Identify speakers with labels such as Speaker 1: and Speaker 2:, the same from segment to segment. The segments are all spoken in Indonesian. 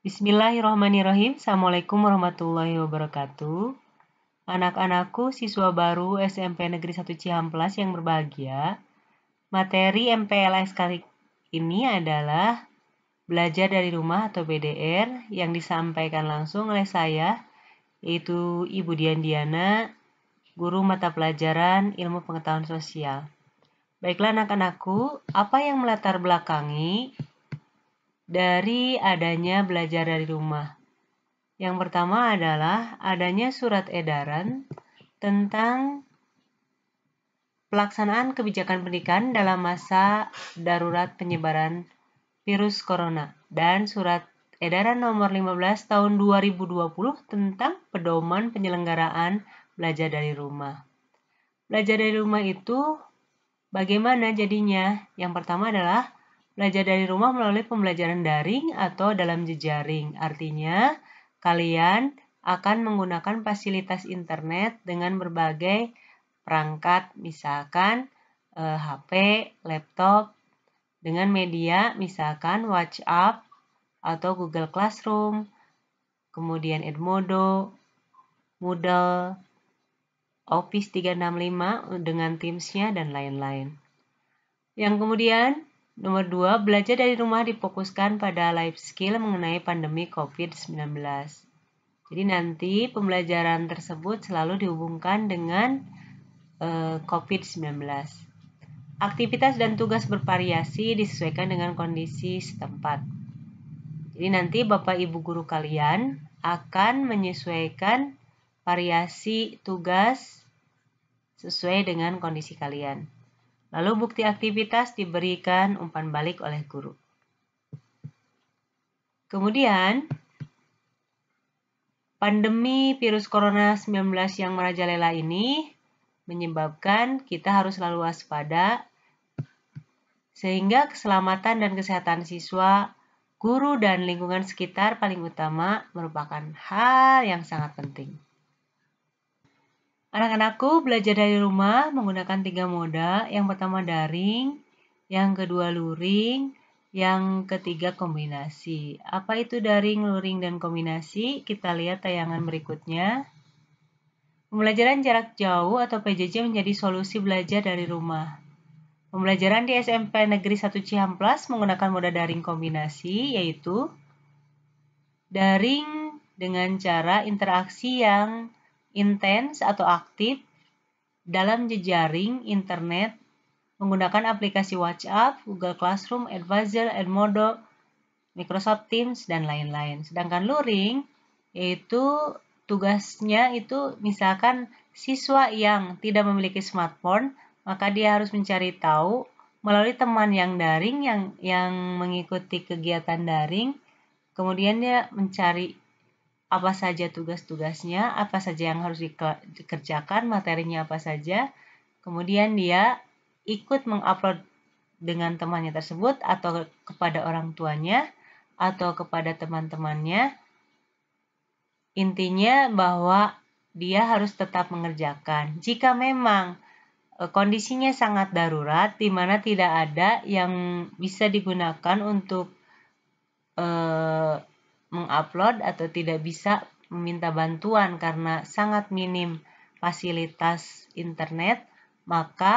Speaker 1: Bismillahirrahmanirrahim. Assalamualaikum warahmatullahi wabarakatuh. Anak-anakku siswa baru SMP Negeri 1 Cihamplas yang berbahagia. Materi MPLS kali ini adalah belajar dari rumah atau BDR yang disampaikan langsung oleh saya yaitu Ibu Dian Diana, guru mata pelajaran Ilmu Pengetahuan Sosial. Baiklah anak-anakku, apa yang melatar belakangi dari adanya belajar dari rumah. Yang pertama adalah adanya surat edaran tentang pelaksanaan kebijakan pendidikan dalam masa darurat penyebaran virus corona dan surat edaran nomor 15 tahun 2020 tentang pedoman penyelenggaraan belajar dari rumah. Belajar dari rumah itu bagaimana jadinya? Yang pertama adalah Belajar dari rumah melalui pembelajaran daring atau dalam jejaring. Artinya, kalian akan menggunakan fasilitas internet dengan berbagai perangkat, misalkan eh, HP, laptop, dengan media, misalkan WhatsApp atau Google Classroom, kemudian Edmodo, Moodle, Office 365 dengan Teams-nya, dan lain-lain. Yang kemudian, Nomor dua, belajar dari rumah difokuskan pada life skill mengenai pandemi COVID-19. Jadi nanti pembelajaran tersebut selalu dihubungkan dengan e, eh, COVID-19. Aktivitas dan tugas bervariasi disesuaikan dengan kondisi setempat. Jadi nanti Bapak Ibu guru kalian akan menyesuaikan variasi tugas sesuai dengan kondisi kalian. Lalu bukti aktivitas diberikan umpan balik oleh guru. Kemudian, pandemi virus corona 19 yang merajalela ini menyebabkan kita harus selalu waspada sehingga keselamatan dan kesehatan siswa, guru, dan lingkungan sekitar paling utama merupakan hal yang sangat penting. Anak-anakku belajar dari rumah menggunakan tiga moda. Yang pertama daring, yang kedua luring, yang ketiga kombinasi. Apa itu daring, luring, dan kombinasi? Kita lihat tayangan berikutnya. Pembelajaran jarak jauh atau PJJ menjadi solusi belajar dari rumah. Pembelajaran di SMP Negeri 1 Cihamplas menggunakan moda daring kombinasi, yaitu daring dengan cara interaksi yang intens atau aktif dalam jejaring internet menggunakan aplikasi WhatsApp, Google Classroom, Advisor, Edmodo, Microsoft Teams, dan lain-lain. Sedangkan luring yaitu tugasnya itu misalkan siswa yang tidak memiliki smartphone, maka dia harus mencari tahu melalui teman yang daring yang yang mengikuti kegiatan daring, kemudian dia mencari apa saja tugas-tugasnya, apa saja yang harus dikerjakan, materinya apa saja. Kemudian dia ikut mengupload dengan temannya tersebut atau kepada orang tuanya atau kepada teman-temannya. Intinya bahwa dia harus tetap mengerjakan. Jika memang e, kondisinya sangat darurat di mana tidak ada yang bisa digunakan untuk e, mengupload atau tidak bisa meminta bantuan karena sangat minim fasilitas internet, maka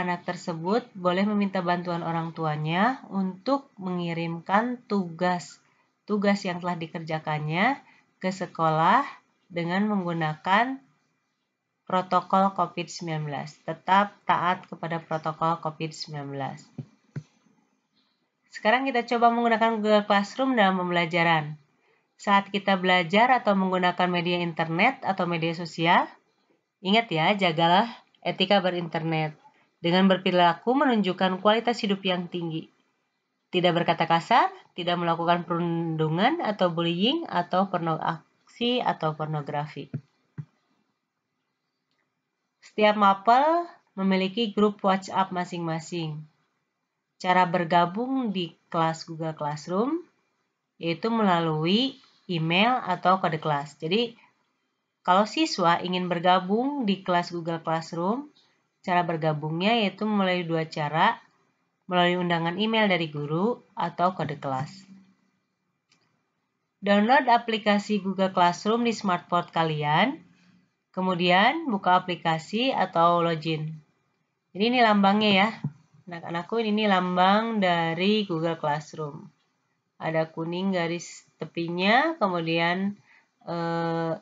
Speaker 1: anak tersebut boleh meminta bantuan orang tuanya untuk mengirimkan tugas tugas yang telah dikerjakannya ke sekolah dengan menggunakan protokol COVID-19. Tetap taat kepada protokol COVID-19. Sekarang kita coba menggunakan Google Classroom dalam pembelajaran. Saat kita belajar atau menggunakan media internet atau media sosial, ingat ya, jagalah etika berinternet dengan berperilaku menunjukkan kualitas hidup yang tinggi. Tidak berkata kasar, tidak melakukan perundungan atau bullying atau pornografi atau pornografi. Setiap mapel memiliki grup WhatsApp masing-masing. Cara bergabung di kelas Google Classroom yaitu melalui email atau kode kelas. Jadi, kalau siswa ingin bergabung di kelas Google Classroom, cara bergabungnya yaitu melalui dua cara, melalui undangan email dari guru atau kode kelas. Download aplikasi Google Classroom di smartphone kalian, kemudian buka aplikasi atau login. Jadi ini lambangnya ya, Anak-anakku ini lambang dari Google Classroom. Ada kuning garis tepinya, kemudian eh,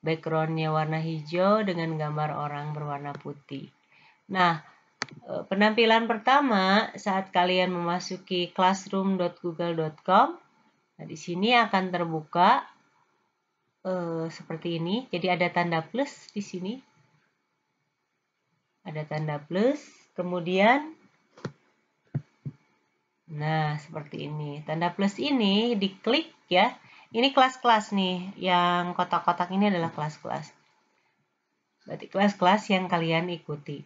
Speaker 1: backgroundnya warna hijau dengan gambar orang berwarna putih. Nah, eh, penampilan pertama saat kalian memasuki classroom.google.com, nah, di sini akan terbuka eh, seperti ini. Jadi ada tanda plus di sini. Ada tanda plus, kemudian Nah, seperti ini. Tanda plus ini diklik ya. Ini kelas-kelas nih. Yang kotak-kotak ini adalah kelas-kelas. Berarti kelas-kelas yang kalian ikuti.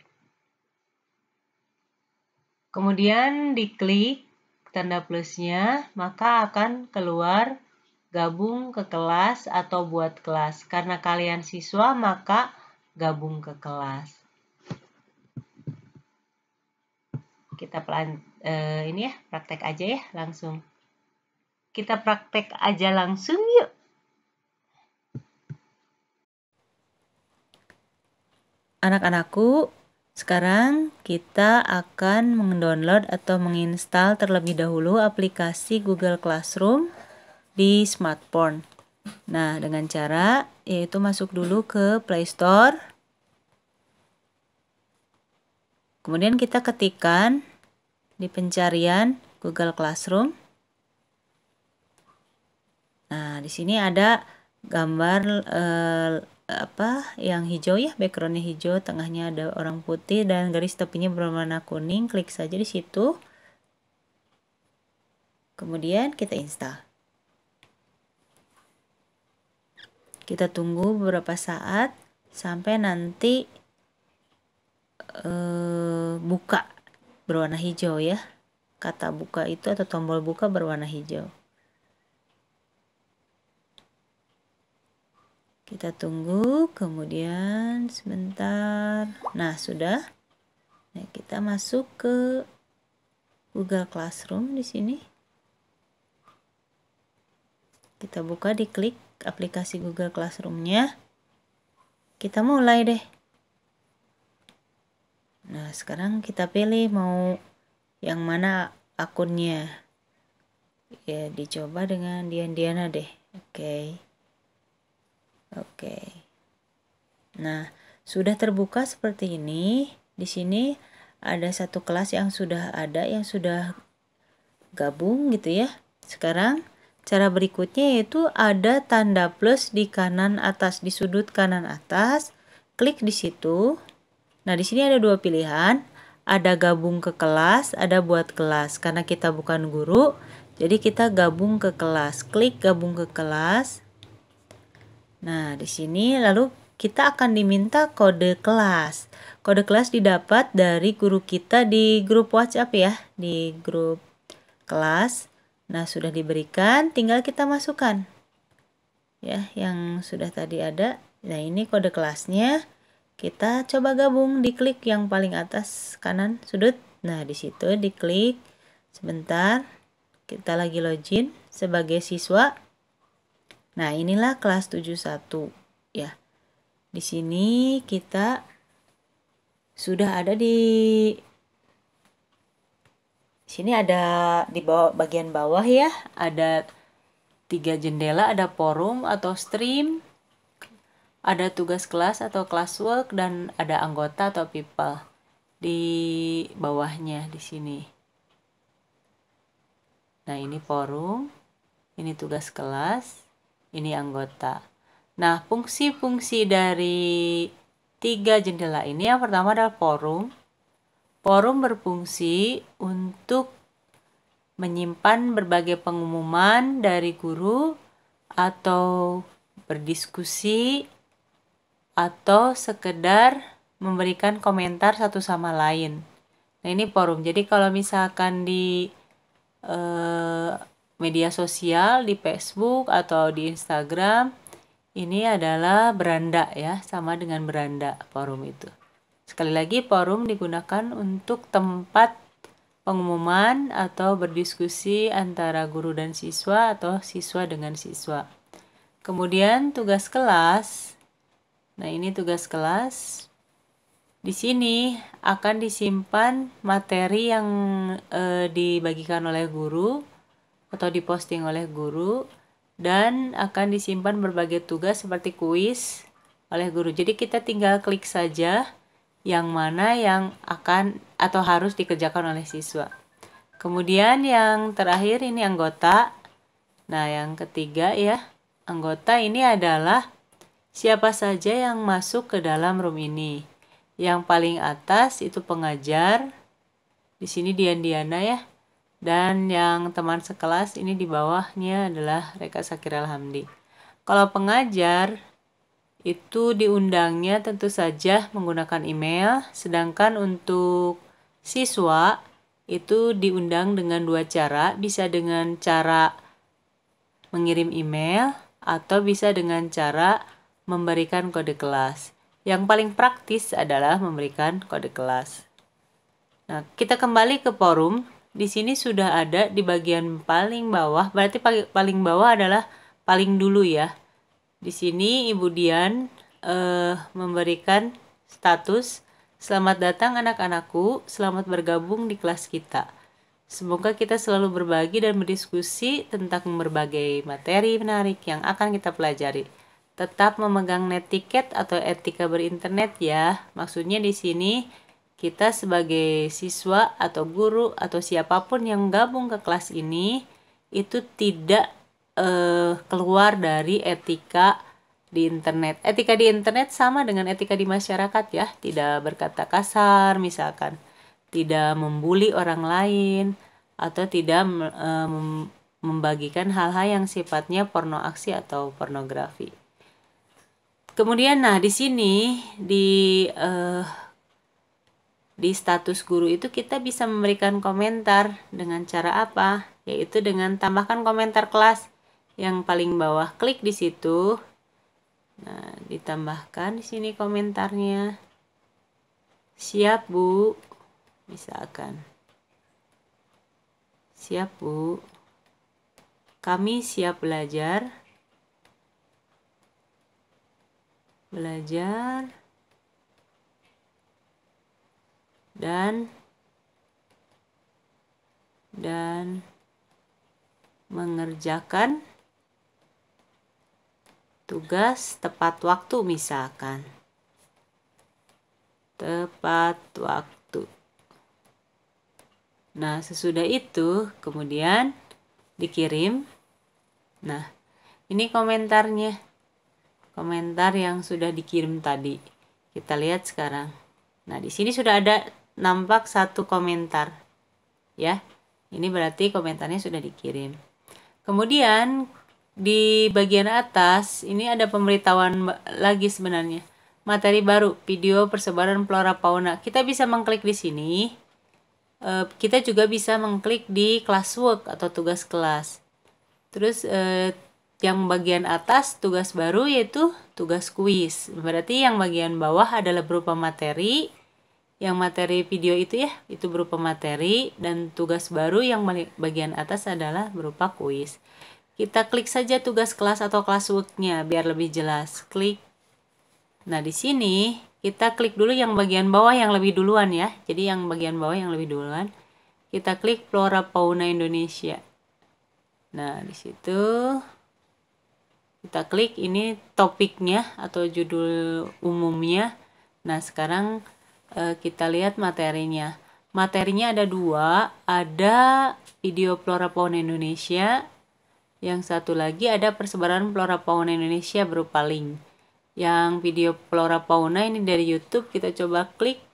Speaker 1: Kemudian diklik tanda plusnya, maka akan keluar gabung ke kelas atau buat kelas. Karena kalian siswa, maka gabung ke kelas. Kita pelan uh, ini ya, praktek aja ya langsung. Kita praktek aja langsung yuk. Anak-anakku, sekarang kita akan mendownload atau menginstal terlebih dahulu aplikasi Google Classroom di smartphone. Nah, dengan cara yaitu masuk dulu ke Play Store. Kemudian kita ketikkan di pencarian Google Classroom. Nah, di sini ada gambar eh, apa yang hijau ya, backgroundnya hijau, tengahnya ada orang putih dan garis tepinya berwarna kuning. Klik saja di situ. Kemudian kita install. Kita tunggu beberapa saat sampai nanti eh, buka berwarna hijau ya. Kata buka itu atau tombol buka berwarna hijau. Kita tunggu, kemudian sebentar. Nah, sudah. Nah, kita masuk ke Google Classroom di sini. Kita buka, diklik aplikasi Google Classroomnya. Kita mulai deh. Nah, sekarang kita pilih mau yang mana akunnya. Ya, dicoba dengan Dian Diana deh. Oke. Okay. Oke. Okay. Nah, sudah terbuka seperti ini. Di sini ada satu kelas yang sudah ada yang sudah gabung gitu ya. Sekarang cara berikutnya yaitu ada tanda plus di kanan atas di sudut kanan atas. Klik di situ. Nah, di sini ada dua pilihan, ada gabung ke kelas, ada buat kelas. Karena kita bukan guru, jadi kita gabung ke kelas. Klik gabung ke kelas. Nah, di sini lalu kita akan diminta kode kelas. Kode kelas didapat dari guru kita di grup WhatsApp ya, di grup kelas. Nah, sudah diberikan, tinggal kita masukkan. Ya, yang sudah tadi ada. Nah, ini kode kelasnya. Kita coba gabung, di klik yang paling atas kanan sudut. Nah, di situ diklik. Sebentar, kita lagi login sebagai siswa. Nah, inilah kelas 71 ya. Di sini kita sudah ada di sini ada di bawah bagian bawah ya, ada tiga jendela, ada forum atau stream, ada tugas kelas atau classwork dan ada anggota atau people di bawahnya di sini. Nah, ini forum, ini tugas kelas, ini anggota. Nah, fungsi-fungsi dari tiga jendela ini yang pertama adalah forum. Forum berfungsi untuk menyimpan berbagai pengumuman dari guru atau berdiskusi atau sekedar memberikan komentar satu sama lain. Nah, ini forum. Jadi kalau misalkan di eh, media sosial di Facebook atau di Instagram ini adalah beranda ya, sama dengan beranda forum itu. Sekali lagi forum digunakan untuk tempat pengumuman atau berdiskusi antara guru dan siswa atau siswa dengan siswa. Kemudian tugas kelas Nah, ini tugas kelas. Di sini akan disimpan materi yang e, dibagikan oleh guru atau diposting oleh guru dan akan disimpan berbagai tugas seperti kuis oleh guru. Jadi kita tinggal klik saja yang mana yang akan atau harus dikerjakan oleh siswa. Kemudian yang terakhir ini anggota. Nah, yang ketiga ya, anggota ini adalah Siapa saja yang masuk ke dalam room ini? Yang paling atas itu pengajar. Di sini Dian Diana ya. Dan yang teman sekelas ini di bawahnya adalah Reka Sakir Alhamdi. Kalau pengajar itu diundangnya tentu saja menggunakan email, sedangkan untuk siswa itu diundang dengan dua cara, bisa dengan cara mengirim email atau bisa dengan cara memberikan kode kelas. Yang paling praktis adalah memberikan kode kelas. Nah, kita kembali ke forum. Di sini sudah ada di bagian paling bawah, berarti paling bawah adalah paling dulu ya. Di sini Ibu Dian eh, memberikan status Selamat datang anak-anakku, selamat bergabung di kelas kita. Semoga kita selalu berbagi dan berdiskusi tentang berbagai materi menarik yang akan kita pelajari tetap memegang netiket atau etika berinternet ya. Maksudnya di sini kita sebagai siswa atau guru atau siapapun yang gabung ke kelas ini itu tidak eh, keluar dari etika di internet. Etika di internet sama dengan etika di masyarakat ya, tidak berkata kasar misalkan, tidak membuli orang lain atau tidak eh, membagikan hal-hal yang sifatnya pornoaksi atau pornografi. Kemudian nah di sini di uh, di status guru itu kita bisa memberikan komentar dengan cara apa? Yaitu dengan tambahkan komentar kelas yang paling bawah. Klik di situ. Nah, ditambahkan di sini komentarnya. Siap, Bu. Misalkan. Siap, Bu. Kami siap belajar. belajar dan dan mengerjakan tugas tepat waktu misalkan tepat waktu nah sesudah itu kemudian dikirim nah ini komentarnya komentar yang sudah dikirim tadi. Kita lihat sekarang. Nah, di sini sudah ada nampak satu komentar. Ya. Ini berarti komentarnya sudah dikirim. Kemudian di bagian atas ini ada pemberitahuan lagi sebenarnya. Materi baru, video persebaran flora fauna. Kita bisa mengklik di sini. E, kita juga bisa mengklik di classwork atau tugas kelas. Terus e, yang bagian atas tugas baru yaitu tugas kuis. Berarti yang bagian bawah adalah berupa materi, yang materi video itu ya, itu berupa materi dan tugas baru yang bagian atas adalah berupa kuis. Kita klik saja tugas kelas atau kelas worknya biar lebih jelas. Klik. Nah, di sini kita klik dulu yang bagian bawah yang lebih duluan ya. Jadi yang bagian bawah yang lebih duluan. Kita klik Flora Fauna Indonesia. Nah, di situ kita klik ini topiknya atau judul umumnya nah sekarang e, kita lihat materinya materinya ada dua ada video flora pohon Indonesia yang satu lagi ada persebaran flora fauna Indonesia berupa link yang video flora fauna ini dari YouTube kita coba klik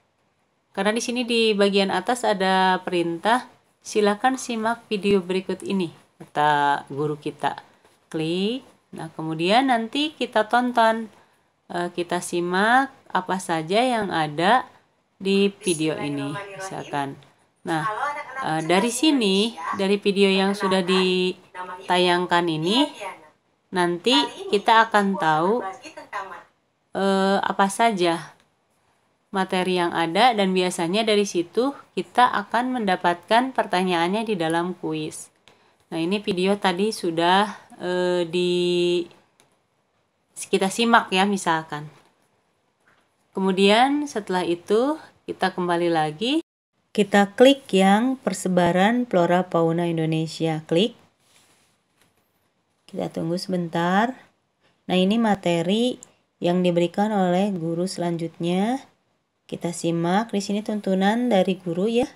Speaker 1: karena di sini di bagian atas ada perintah silakan simak video berikut ini kata guru kita klik Nah, kemudian nanti kita tonton, eh, kita simak apa saja yang ada di video ini, misalkan. Nah, eh, dari sini, dari video yang sudah ditayangkan ini, iya, nanti kita akan tahu eh, apa saja materi yang ada dan biasanya dari situ kita akan mendapatkan pertanyaannya di dalam kuis. Nah, ini video tadi sudah Eh, di kita simak ya misalkan. Kemudian setelah itu kita kembali lagi. Kita klik yang persebaran flora fauna Indonesia. Klik. Kita tunggu sebentar. Nah ini materi yang diberikan oleh guru selanjutnya. Kita simak di sini tuntunan dari guru ya.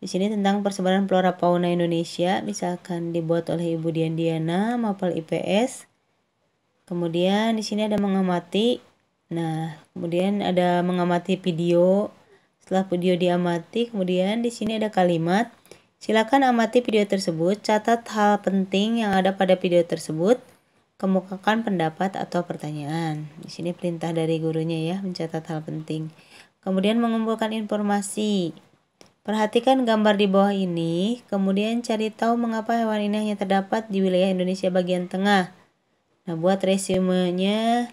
Speaker 1: Di sini tentang persebaran flora fauna Indonesia, misalkan dibuat oleh Ibu Dian Diana, Mapel IPS. Kemudian di sini ada mengamati. Nah, kemudian ada mengamati video. Setelah video diamati, kemudian di sini ada kalimat. Silakan amati video tersebut, catat hal penting yang ada pada video tersebut, kemukakan pendapat atau pertanyaan. Di sini perintah dari gurunya ya, mencatat hal penting. Kemudian mengumpulkan informasi. Perhatikan gambar di bawah ini, kemudian cari tahu mengapa hewan ini hanya terdapat di wilayah Indonesia bagian tengah. Nah, buat resumenya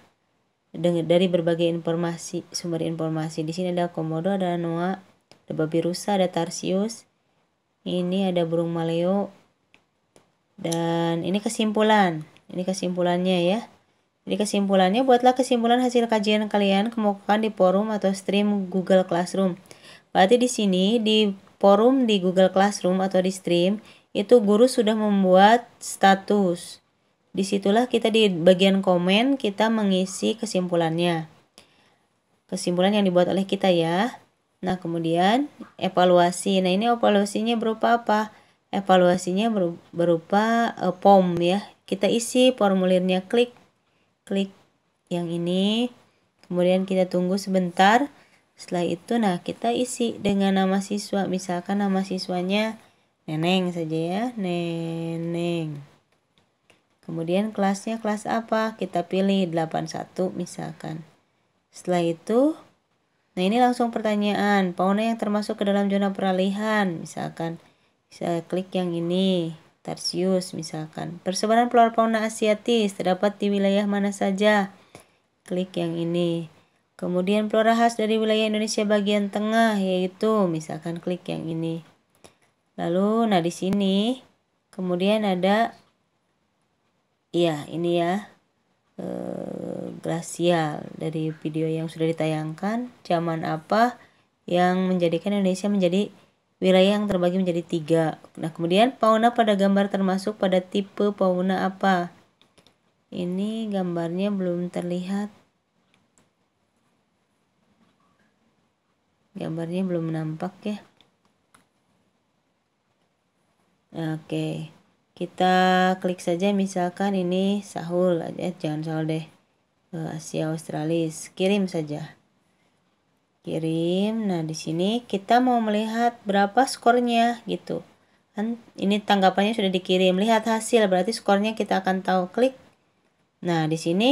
Speaker 1: dari berbagai informasi, sumber informasi. Di sini ada komodo, ada noa, ada babi rusa, ada tarsius. Ini ada burung maleo. Dan ini kesimpulan. Ini kesimpulannya ya. Jadi kesimpulannya buatlah kesimpulan hasil kajian kalian kemukakan di forum atau stream Google Classroom. Berarti di sini di forum di Google Classroom atau di Stream itu guru sudah membuat status. Disitulah kita di bagian komen kita mengisi kesimpulannya. Kesimpulan yang dibuat oleh kita ya. Nah kemudian evaluasi. Nah ini evaluasinya berupa apa? Evaluasinya berupa uh, eh, POM ya. Kita isi formulirnya klik klik yang ini. Kemudian kita tunggu sebentar setelah itu nah kita isi dengan nama siswa. Misalkan nama siswanya Neneng saja ya, Neneng. Kemudian kelasnya kelas apa? Kita pilih 81 misalkan. Setelah itu Nah ini langsung pertanyaan, fauna yang termasuk ke dalam zona peralihan, misalkan bisa klik yang ini, Tarsius misalkan. Persebaran flora fauna asiatis terdapat di wilayah mana saja? Klik yang ini. Kemudian flora khas dari wilayah Indonesia bagian tengah yaitu misalkan klik yang ini. Lalu nah di sini kemudian ada iya ini ya e, glasial dari video yang sudah ditayangkan zaman apa yang menjadikan Indonesia menjadi wilayah yang terbagi menjadi tiga. Nah, kemudian fauna pada gambar termasuk pada tipe fauna apa? Ini gambarnya belum terlihat. gambarnya belum nampak ya oke kita klik saja misalkan ini sahul eh, jangan sahul deh Asia Australis kirim saja kirim nah di sini kita mau melihat berapa skornya gitu kan ini tanggapannya sudah dikirim lihat hasil berarti skornya kita akan tahu klik nah di sini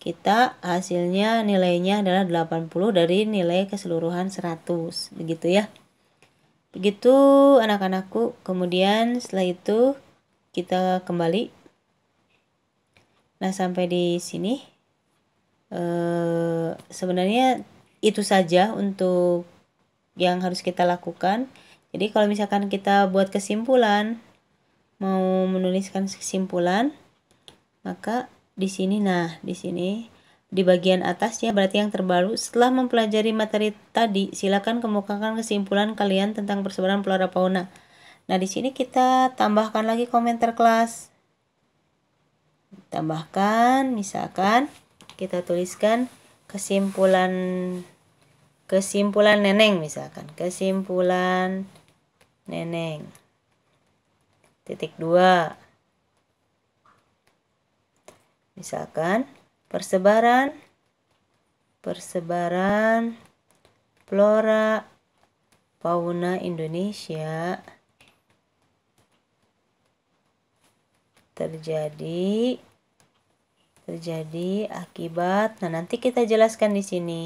Speaker 1: kita hasilnya nilainya adalah 80 dari nilai keseluruhan 100 begitu ya begitu anak-anakku kemudian setelah itu kita kembali nah sampai di sini e, sebenarnya itu saja untuk yang harus kita lakukan jadi kalau misalkan kita buat kesimpulan mau menuliskan kesimpulan maka di sini nah di sini di bagian atas ya berarti yang terbaru setelah mempelajari materi tadi silakan kemukakan kesimpulan kalian tentang persebaran flora fauna nah di sini kita tambahkan lagi komentar kelas tambahkan misalkan kita tuliskan kesimpulan kesimpulan neneng misalkan kesimpulan neneng titik dua Misalkan persebaran, persebaran flora fauna Indonesia terjadi terjadi akibat. Nah, nanti kita jelaskan di sini.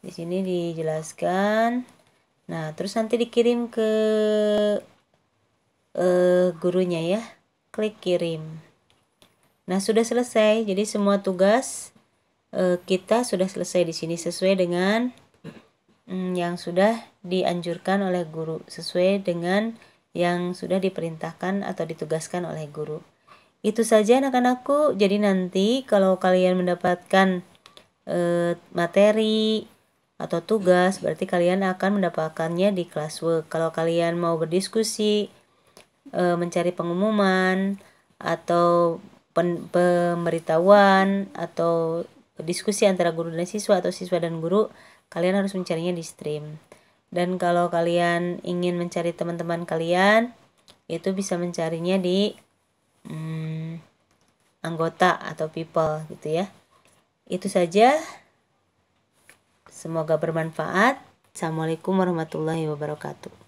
Speaker 1: Di sini dijelaskan. Nah, terus nanti dikirim ke uh, gurunya ya. Klik kirim. Nah, sudah selesai. Jadi semua tugas uh, kita sudah selesai di sini sesuai dengan um, yang sudah dianjurkan oleh guru, sesuai dengan yang sudah diperintahkan atau ditugaskan oleh guru. Itu saja anak-anakku. Jadi nanti kalau kalian mendapatkan uh, materi atau tugas, berarti kalian akan mendapatkannya di classwork. Kalau kalian mau berdiskusi, eh, mencari pengumuman atau pen, pemberitahuan atau diskusi antara guru dan siswa atau siswa dan guru, kalian harus mencarinya di stream. Dan kalau kalian ingin mencari teman-teman kalian, itu bisa mencarinya di hmm, anggota atau people gitu ya. Itu saja. Semoga bermanfaat. Assalamualaikum warahmatullahi wabarakatuh.